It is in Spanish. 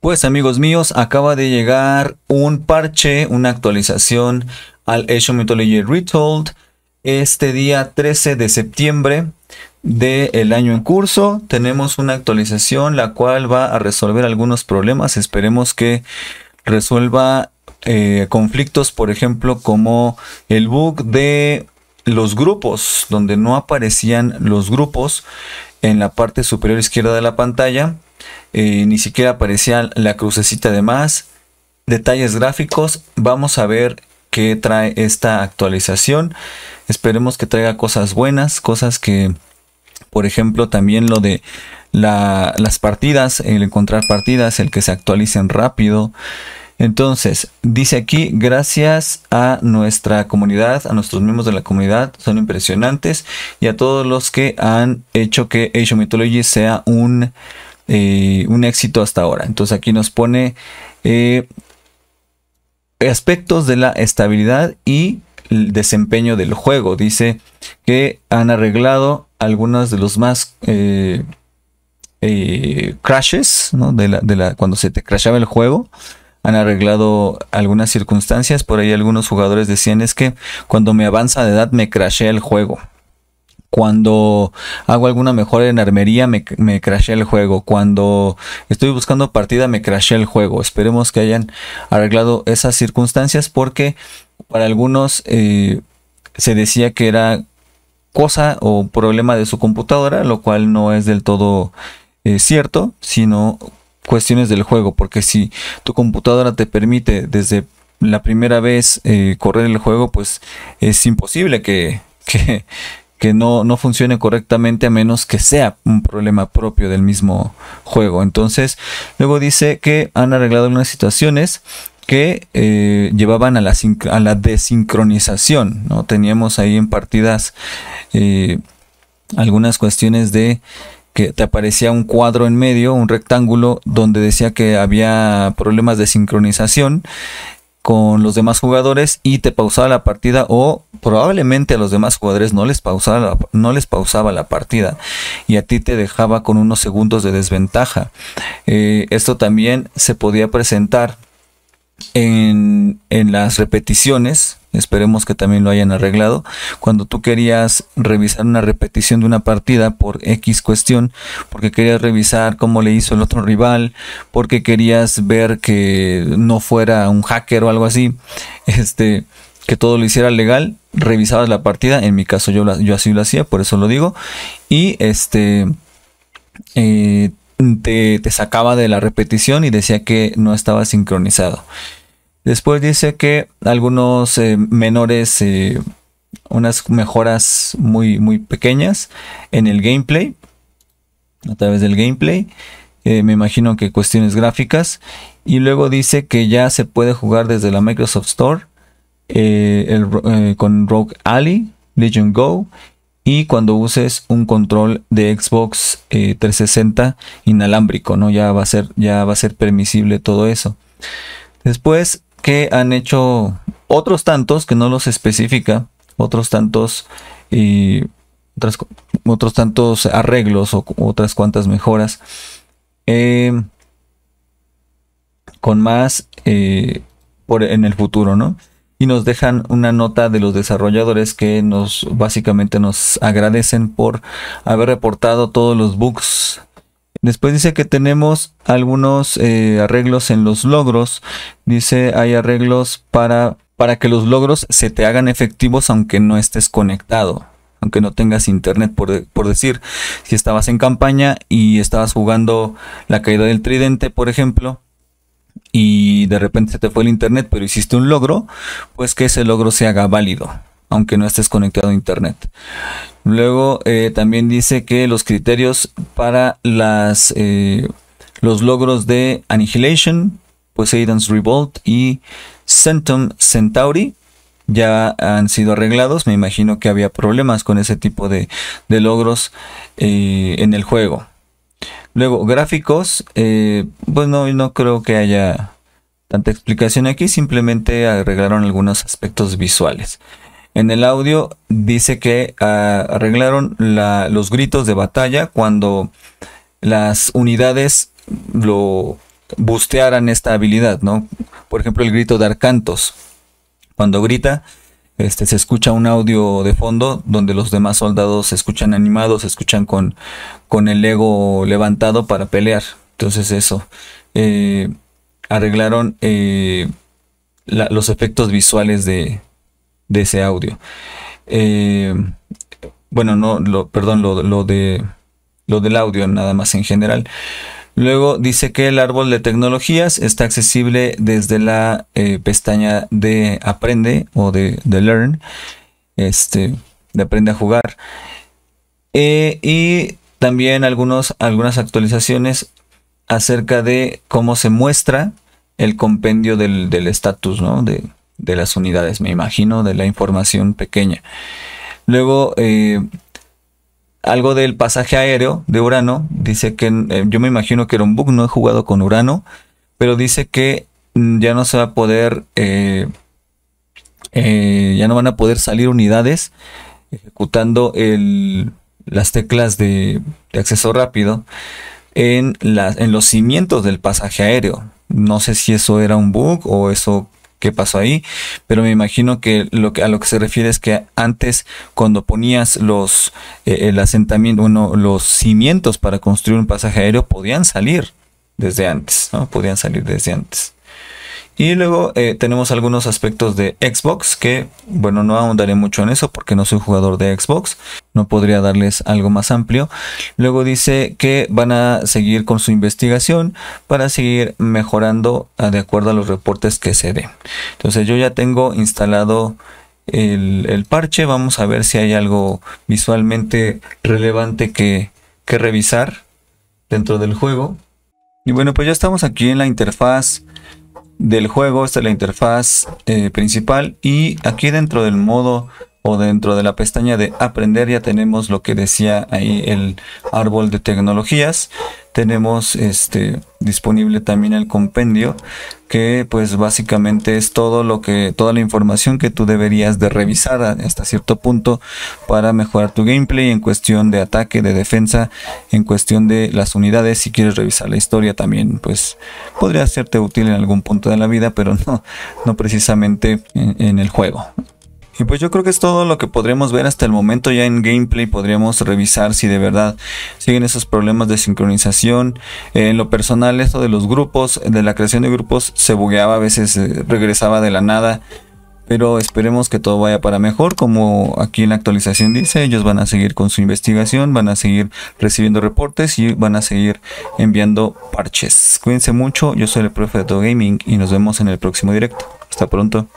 Pues amigos míos, acaba de llegar un parche, una actualización al Age Mythology Retold este día 13 de septiembre del año en curso. Tenemos una actualización la cual va a resolver algunos problemas. Esperemos que resuelva eh, conflictos, por ejemplo, como el bug de los grupos, donde no aparecían los grupos en la parte superior izquierda de la pantalla. Eh, ni siquiera aparecía la crucecita de más. Detalles gráficos, vamos a ver qué trae esta actualización. Esperemos que traiga cosas buenas, cosas que, por ejemplo, también lo de las partidas, el encontrar partidas, el que se actualicen rápido. Entonces, dice aquí, gracias a nuestra comunidad, a nuestros miembros de la comunidad, son impresionantes, y a todos los que han hecho que Age of Mythology sea un eh, un éxito hasta ahora. Entonces aquí nos pone eh, aspectos de la estabilidad y el desempeño del juego. Dice que han arreglado algunos de los más eh, crashes, de la, cuando se te crashaba el juego han arreglado algunas circunstancias. Por ahí algunos jugadores decían es que cuando me avanza de edad me crashea el juego. Cuando hago alguna mejora en armería me, crashé el juego. Cuando estoy buscando partida me crashé el juego. Esperemos que hayan arreglado esas circunstancias porque para algunos eh, se decía que era cosa o problema de su computadora, lo cual no es del todo eh, cierto, sino cuestiones del juego, porque si tu computadora te permite desde la primera vez eh, correr el juego, pues es imposible que, que no, funcione correctamente a menos que sea un problema propio del mismo juego. Entonces, luego dice que han arreglado unas situaciones que eh, llevaban a la, desincronización. ¿no? Teníamos ahí en partidas eh, algunas cuestiones de que te aparecía un cuadro en medio, un rectángulo, donde decía que había problemas de sincronización con los demás jugadores y te pausaba la partida o probablemente a los demás jugadores no les pausaba la, no les pausaba la partida y a ti te dejaba con unos segundos de desventaja. Eh, esto también se podía presentar en, en las repeticiones Esperemos que también lo hayan arreglado. Cuando tú querías revisar una repetición de una partida por X cuestión, porque querías revisar cómo le hizo el otro rival, porque querías ver que no fuera un hacker o algo así, este, que todo lo hiciera legal, revisabas la partida. En mi caso yo, yo así lo hacía, por eso lo digo. Y este... Eh, te, te, sacaba de la repetición y decía que no estaba sincronizado. Después dice que algunos eh, menores, eh, unas mejoras muy, muy pequeñas en el gameplay, a través del gameplay. Eh, me imagino que cuestiones gráficas. Y luego dice que ya se puede jugar desde la Microsoft Store con Rogue Alley, Legion Go y cuando uses un control de Xbox 360 inalámbrico, ¿no? Ya va a ser, ya va a ser permisible todo eso. Después que han hecho otros tantos que no los especifica, otros tantos y otros tantos arreglos o otras cuantas mejoras em, con más eh, por, en el futuro, ¿no? Y nos dejan una nota de los desarrolladores que nos básicamente nos agradecen por haber reportado todos los bugs Después dice que tenemos algunos eh, arreglos en los logros. Dice hay arreglos para, para que los logros se te hagan efectivos aunque no estés conectado aunque no tengas internet, por, por, decir, si estabas en campaña y estabas jugando la caída del tridente, por ejemplo, y de repente se te fue el internet, pero hiciste un logro, pues que ese logro se haga válido aunque no estés conectado a internet. Luego eh, también dice que los criterios para las, eh, los logros de Annihilation, Poseidon's Revolt y Centum Centauri ya han sido arreglados. Me imagino que había problemas con ese tipo de, logros eh, en el juego. Luego, gráficos, pues no, no creo que haya tanta explicación aquí, simplemente arreglaron algunos aspectos visuales. En el audio dice que ah, arreglaron los gritos de batalla cuando las unidades lo bustearan esta habilidad, ¿no? Por ejemplo, el grito de Arcantos. Cuando grita, este, se escucha un audio de fondo donde los demás soldados se escuchan animados, se escuchan con, con el ego levantado para pelear. Entonces eso, eh, arreglaron eh, los efectos visuales de, de ese audio. Eh, bueno, no, lo, perdón, lo, de, lo del audio nada más en general. Luego dice que el árbol de tecnologías está accesible desde la eh, pestaña de aprende o de, learn, este, de aprende a jugar. Eh, y también algunos, algunas actualizaciones acerca de cómo se muestra el compendio del estatus, ¿no? De, de las unidades, me imagino, de la información pequeña. Luego, eh, algo del pasaje aéreo de Urano, dice que eh, yo me imagino que era un bug no he jugado con Urano, pero dice que mm, ya no se va a poder, eh, ya no van a poder salir unidades ejecutando el, las teclas de, acceso rápido en, en los cimientos del pasaje aéreo. No sé si eso era un bug o eso qué pasó ahí, pero me imagino que, lo a lo que se refiere es que antes cuando ponías los eh, el asentamiento, los cimientos para construir un pasaje aéreo podían salir desde antes, ¿no? Podían salir desde antes. Y luego eh, tenemos algunos aspectos de Xbox que, bueno, no ahondaré mucho en eso porque no soy jugador de Xbox, no podría darles algo más amplio. Luego dice que van a seguir con su investigación para seguir mejorando ah, de acuerdo a los reportes que se den. Entonces yo ya tengo instalado el, parche, vamos a ver si hay algo visualmente relevante que, que revisar dentro del juego. Y bueno, pues ya estamos aquí en la interfaz del juego. Esta es la interfaz eh, principal y aquí dentro del modo o dentro de la pestaña de aprender ya tenemos lo que decía ahí el árbol de tecnologías. Tenemos este disponible también el compendio que pues básicamente es todo lo que toda la información que tú deberías de revisar hasta cierto punto para mejorar tu gameplay en cuestión de ataque, de defensa, en cuestión de las unidades, si quieres revisar la historia también pues podría serte útil en algún punto de la vida, pero no no precisamente en el juego. Y pues yo creo que es todo lo que podremos ver hasta el momento ya en gameplay. Podríamos revisar si de verdad siguen esos problemas de sincronización. Eh, en lo personal, esto de los grupos, de la creación de grupos, se bugueaba, a veces eh, regresaba de la nada. Pero esperemos que todo vaya para mejor, como aquí en la actualización dice, ellos van a seguir con su investigación, van a seguir recibiendo reportes y van a seguir enviando parches. Cuídense mucho, yo soy el profe de Todo Gaming y nos vemos en el próximo directo. Hasta pronto.